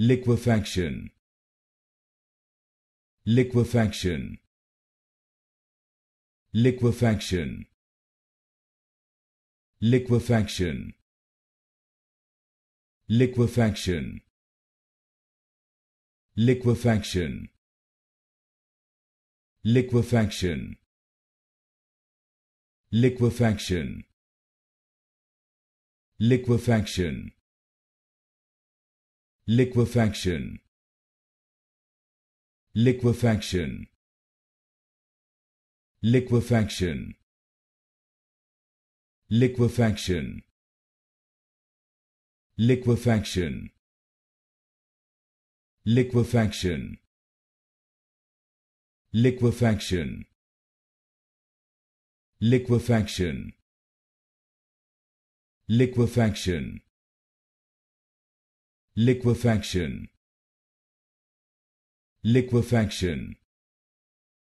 liquefaction liquefaction liquefaction liquefaction liquefaction liquefaction liquefaction liquefaction liquefaction liquefaction liquefaction liquefaction liquefaction liquefaction liquefaction liquefaction liquefaction liquefaction liquefaction liquefaction